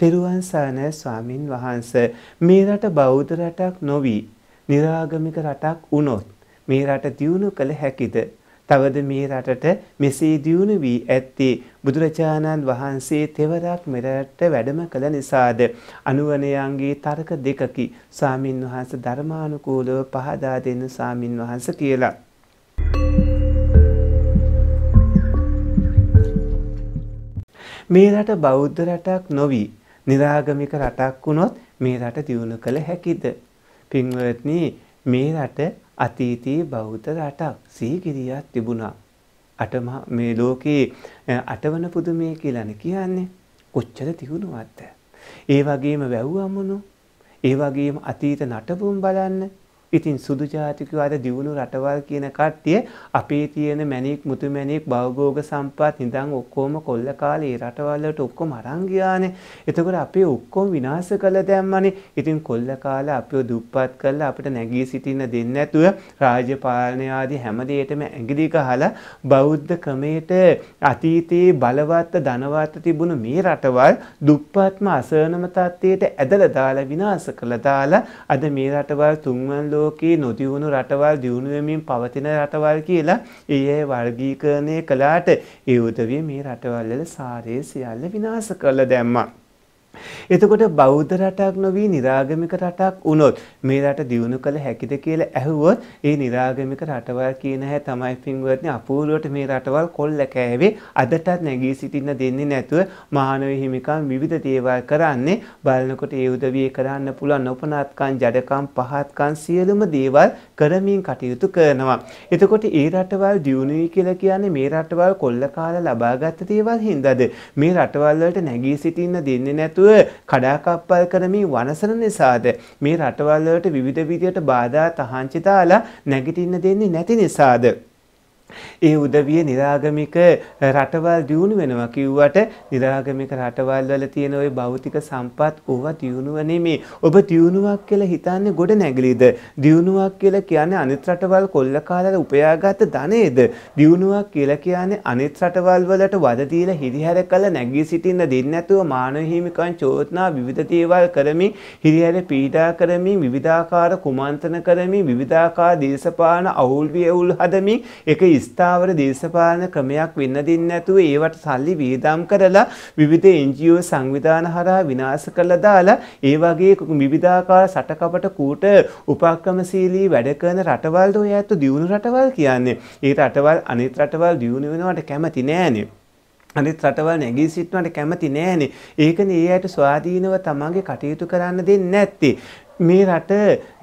තෙරුවන් සරණයි ස්වාමින් වහන්ස මේ රට බෞද්ධ රටක් නොවි निराගමික රටක් වුණොත් මේ රට දියුණු කළ හැකිද තවද මේ රටට මෙසේ දියුණු වී ඇත්තේ බුදුරජාණන් වහන්සේ තෙවරක් මෙරට වැඩම කළ නිසාද අනුවනයන්ගේ තර්ක දෙකකි ස්වාමින් වහන්ස ධර්මානුකූලව පහදා දෙන්න ස්වාමින් වහන්ස කියලා. මේ රට බෞද්ධ රටක් නොවී නිරාගමික රටක් වුණොත් මේ රට දියුණු කළ හැකිද? පින්වත්නි මේ රට අතීතයේ බෞද්ධ රටක් සීගිරියක් තිබුණා. අටම මේ ලෝකේ අටවන පුදුමය කියලානේ කියන්නේ. කොච්චර දියුණුවක්ද? ඒ වගේම වැව් අමුණු, ඒ වගේම අතීත නටබුන් බලන්න, ඉතින් සුදු ජාතිකයෝ අර දියුණු රටවල් කියන කට්ටිය අපේ තියෙන මැණික් මුතු මැණික් භවභෝග සම්පත් ඉඳන් ඔක්කොම කොල්ල කාලේ ඒ රටවල් වලට ඔක්කොම අරන් ගියානේ. එතකොට අපි ඔක්කොම විනාශ කළා දැම්මනේ. ඉතින් කොල්ල කාලේ අපිව දුප්පත් කරලා අපිට නැගී සිටින්න දෙන්නේ නැතුව රාජ්‍ය පාලනය ආදී හැම දෙයකම ඇඟිලි ගහලා බෞද්ධ ක්‍රමයට අතීතයේ බලවත් ධනවත් තිබුණු මේ රටවල් දුප්පත්ම අසරණම තත්ත්වයට ඇදලා දාලා විනාශ කළා දාලා අද මේ රටවල් තුන්වන් ලෝකයේ නොදියුණු රටවල් දියුණු වෙමින් පවතින රටවල් කියලා ඒ වර්ගීකරණය කළාට ඒ උදවිය මේ රටවල් වල සාරය සියල්ල විනාශ කරලා දැම්මා. එතකොට බෞද්ධ රටක් නොවී නිරාගමික රටක් වුණොත් මේ රට දියුණු කළ හැකිද කියලා ඇහුවොත් ඒ නිරාගමික රටවල් කියන හැ තමයි පින්වත්නි අපූර්වට මේ රටවල් කොල්ල කෑවේ අදටත් නැගී සිටින්න දෙන්නේ නැතුව මානව හිමිකම් විවිධ දේවල් කරන්නේ බලනකොට ඒ උදවිය කරන්න පුළුවන් උපනාත්කම් ජඩකම් පහත්කම් සියලුම දේවල් කරමින් කටයුතු කරනවා. එතකොට ඒ රටවල් දියුණුයි කියලා කියන්නේ මේ රටවල් කොල්ල කාලා ලබාගත් දේවල් හින්දාද මේ රටවල් වලට නැගී සිටින්න දෙන්නේ නැතුව නැතුව කඩාකප්පල් කරමින් වනසන නිසාද මේ රටවල් වලට විවිධ විදියට බාධා තහංචි දාලා නැගිටින්න දෙන්නේ නැති නිසාද ඒ උදවිය නිරාගමික රටවල් දියුණු වෙනවා කිව්වට නිරාගමික රටවල් වල තියෙන ওই භෞතික සම්පත් ඕවා දියුණුව නෙමේ. ඔබ දියුණුවක් කියලා හිතන්නේ ගොඩ නැගලිද? දියුණුවක් කියලා කියන්නේ අනිත් රටවල් කොල්ල කාලේ උපයාගත් ධනෙද? දියුණුවක් කියලා කියන්නේ අනිත් රටවල් වලට වද දීලා හිරිහැර කළ නැගී සිටින්න දෙන්නේ නැතුව මානව හිමිකම් චෝදනා විවිධ දේවල් කරමින් හිරිහැර පීඩා කරමින් විවිධාකාර කුමන්ත්‍රණ කරමින් විවිධාකාර දේශපාලන අවුල් වියවුල් හදමින් ඒක ස්ථාවර දේශපාලන ක්‍රමයක් වෙන්න දෙන්නේ නැතුව ඒවට සල්ලි වියදම් කරලා විවිධ NGO සංවිධාන හරහා විනාශ කරලා දාලා ඒ වගේ විවිධාකාර සටකපට කූට උපක්‍රමශීලී වැඩ කරන රටවල් ඔය ඇත්ත දියුණු රටවල් කියන්නේ. ඒ රටවල් අනිත් රටවල් දියුණු වෙනවට කැමති නෑනේ. අනිත් රටවල් නැගී සිටනට කැමති නෑනේ. ඒකනේ ඒ අයට ස්වාධීනව තමන්ගේ කටයුතු කරන්න දෙන්නේ නැත්තේ. මේ රට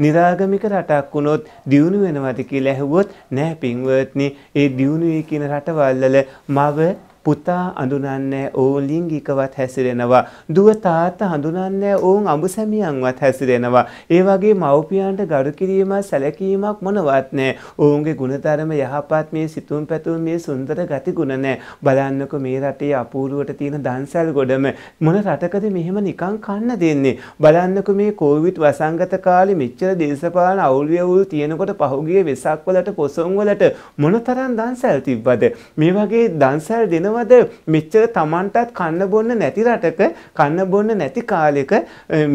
නිරාගමික රටක් වුණොත් දියුණු වෙනවද කියලා ඇහුවොත් නෑ පින්වත්නි ඒ දියුණුවේ කියන රටවල්වල මව පුතා අඳුනන්නේ ඔවුන් ලිංගිකවත් හැසිරෙනවා. දුව තාත්තා හඳුනන්නේ ඔවුන් අඹසැමියන්වත් හැසිරෙනවා. ඒ වගේ මව්පියන්ට ගරු කිරීමක් සැලකීමක් මොනවත් නැහැ. ඔවුන්ගේ ගුණධර්ම යහපත් මේ සිතුම් පැතුම් මේ සුන්දර ගතිගුණ නැහැ. බලන්නකෝ මේ රටේ අපූර්වට තියෙන දන්සල් ගොඩම මොන රටකද මෙහෙම නිකන් කන්න දෙන්නේ. බලන්නකෝ මේ කොවිඩ් වසංගත කාලේ මෙච්චර දේශපාලන අවුල් වියවුල් තියෙනකොට පහුගිය වෙසක් වලට පොසොන් වලට මොනතරම් දන්සල් තිබ්බද? මේ වගේ දන්සල් දෙනවා හිතනවද මෙච්චර Tamanටත් කන්න බොන්න නැති රටක කන්න බොන්න නැති කාලෙක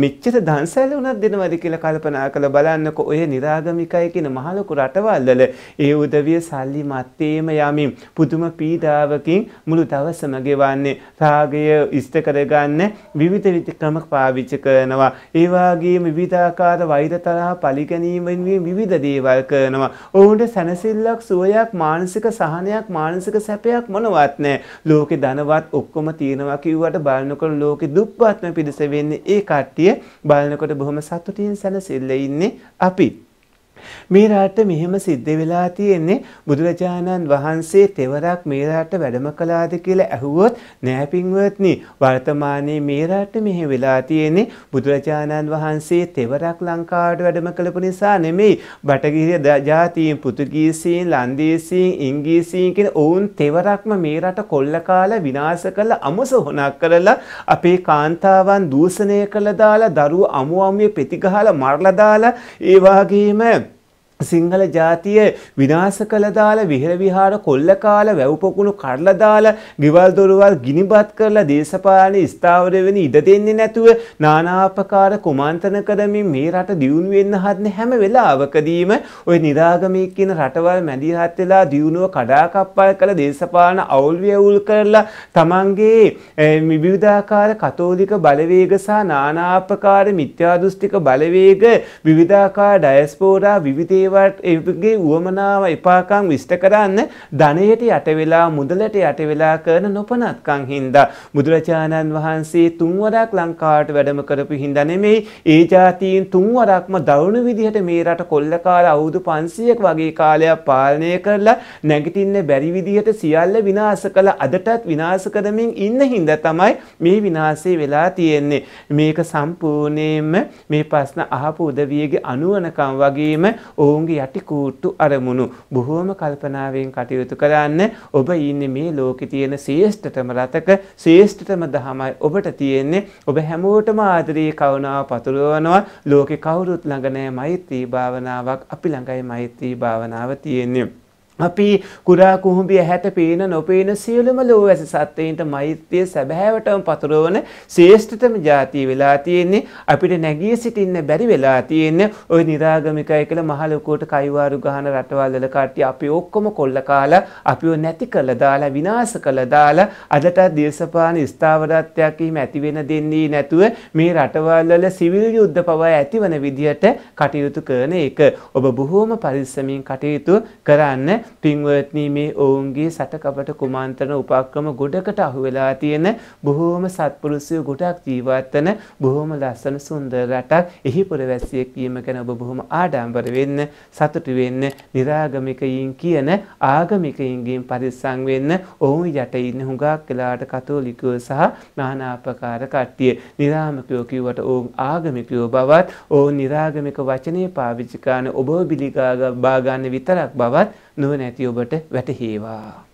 මෙච්චර දන්සැල උනත් දෙනවද කියලා කල්පනා කරලා බලන්නකෝ ඔය निराගමිකයි කියන මහලොකු රටවල්වල ඒ උදවිය සල්ලි මැත්තේම යමින් පුදුම පීඩාවකින් මුළු දවසම ගෙවන්නේ රාගය ඉෂ්ට කරගන්න විවිධ ක්‍රම පාවිච්චි කරනවා ඒ වගේම විවිධාකාර වෛර තරහ පරිගැනීමෙන් විවිධ දේවල් කරනවා ඔවුන්ට සැනසෙල්ලක් සුවයක් මානසික සහනයක් මානසික සැපයක් මොනවත් නැහැ ලෝකේ ධනවත් ඔක්කොම තියෙනවා කිව්වට බලනකොට ලෝකේ දුප්පත්ම පිරිස වෙන්නේ ඒ කට්ටිය බලනකොට බොහොම සතුටින් සැනසෙල්ල ඉන්නේ අපි මේ රට මෙහෙම සිද්ධ වෙලා තියෙන්නේ බුදුරජාණන් වහන්සේ තෙවරක් මේ රට වැඩම කළාද කියලා ඇහුවොත් නෑ පින්වත්නි වර්තමානයේ මේ රට මෙහෙ වෙලා තියෙන්නේ බුදුරජාණන් වහන්සේ තෙවරක් ලංකාවට වැඩම කළපු නිසා නෙමෙයි බටගිරිය ජාතීන් පුතුගීසීන් ලන්දේසීන් ඉංග්‍රීසීන් කියන ඔවුන් තෙවරක්ම මේ රට කොල්ල කාලා විනාශ කළා අමස හොනක් කරලා අපේ කාන්තාවන් දූෂණය කළා දාලා දරුවෝ අමු අමුවේ පෙති ගහලා මරලා දාලා ඒ වගේම සිංහල ජාතිය විනාශ කළ දාලා විහෙර විහාර කොල්ල කාලා වැව් පොකුණු කඩලා දාලා ගෙවල් දොරවල් ගිනිබත් කරලා දේශපාලන ස්ථාවර වෙන ඉඩ දෙන්නේ නැතුව නානාපකාර කුමන්ත්‍රණ කරමින් මේ රට දියුණු වෙන්න හදන හැම වෙලාවකදීම ওই निराගමී කියන රටවල් මැදිහත් වෙලා දියුණුව කඩාකප්පල් කළ දේශපාලන අවුල් වියවුල් කරලා තමන්ගේ විවිධාකාර කතෝලික බලවේග සහ නානාපකාර මිත්‍යාදෘෂ්ටික බලවේග විවිධාකාර ඩයස්පෝරා විවිධ ඒවට ඒගේ වුවමනාව එපාකම් විස්ට කරන්න ධනයට යටවෙලා මුදලට යටවෙලා කරන නොපනත්කං හින්දා. බුදුරජාණන් වහන්සේ තුන්වරක් ලංකාට වැඩම කරපු හින්දා නෙමෙයි ඒ ජාතීන් තුන්වරක්ම දරුණු විදිහට මේ රට කොල්ලකාර අවුරුදු 500ක් වගේ කාලයක් පාලනය කරලා නැගිටින්න බැරි විදිහට සියල්ල විනාශ කළ අදටත් විනාශ කරමින් ඉන්න හින්දා තමයි මේ විනාශය වෙලා තියෙන්නේ. මේක සම්පූර්ණයෙන්ම මේ ප්‍රශ්න අහපු උදවියගේ අනුවනකම් වගේම ඔවුන් ඔවුන්ගේ යටි කූට්ටු අරමුණු බොහෝම කල්පනාවෙන් කටයුතු කරන්න ඔබ ඉන්නේ මේ ලෝකේ තියෙන ශ්‍රේෂ්ඨතම රතක ශ්‍රේෂ්ඨතම දහමයි ඔබට තියෙන්නේ ඔබ හැමෝටම ආදරේ කරුණාව පතුරවනවා ලෝකේ කවුරුත් ළඟ නැහැ මෛත්‍රී භාවනාවක් අපි ළඟයි මෛත්‍රී භාවනාව තියෙන්නේ අපි කුරා කුහුඹිය ඇහැට පේන නොපේන සියලුම ලෝ ඇස සත්වයින්ට මෛත්‍රිය සැබෑවටම පතුරවන ශ්‍රේෂ්ඨතම ජාතිය වෙලා තියෙන්නේ අපිට නැගී සිටින්න බැරි වෙලා තියෙන්නේ ওই निराගමිකයි කියලා මහ ලොකුවට කයිවාරු ගහන රටවල් වල කට්ටිය අපි ඔක්කොම කොල්ල කාලා අපිව නැති කළා දාලා විනාශ කළා දාලා අදට දේශපාලන ස්ථාවරත්වයක් හිම ඇති වෙන දෙන්නේ නැතුව මේ රටවල් වල සිවිල් යුද්ධ පවා ඇතිවන විදියට කටයුතු කරන එක ඔබ බොහෝම පරිස්සමින් කටයුතු කරන්න පින්වත්නි මේ ඔවුන්ගේ සටකපට කුමන්ත්‍රණ උපක්‍රම ගොඩකට අහුවෙලා තියෙන බොහෝම සත්පුරුෂය ගොඩක් ජීවත් වෙන බොහෝම ලස්සන සුන්දර රටක් එහි පුරවැසියෙක් වීම ගැන ඔබ බොහොම ආඩම්බර වෙන්න සතුටු වෙන්න निराගමිකයින් කියන ආගමිකයින්ගෙන් පරිස්සම් වෙන්න ඔවුන් යට ඉන්න හුඟක් වෙලාට කතෝලිකයෝ සහ නානාපකාර කට්ටිය නිරාමකයෝ කිව්වට ඔවුන් ආගමිකයෝ බවත් ඔවුන් නිරාගමික වචනේ පාවිච්චි කරන ඔබ බිලිගා බාගන්න විතරක් බවත් නුවණැති ඔබට වැටහේවා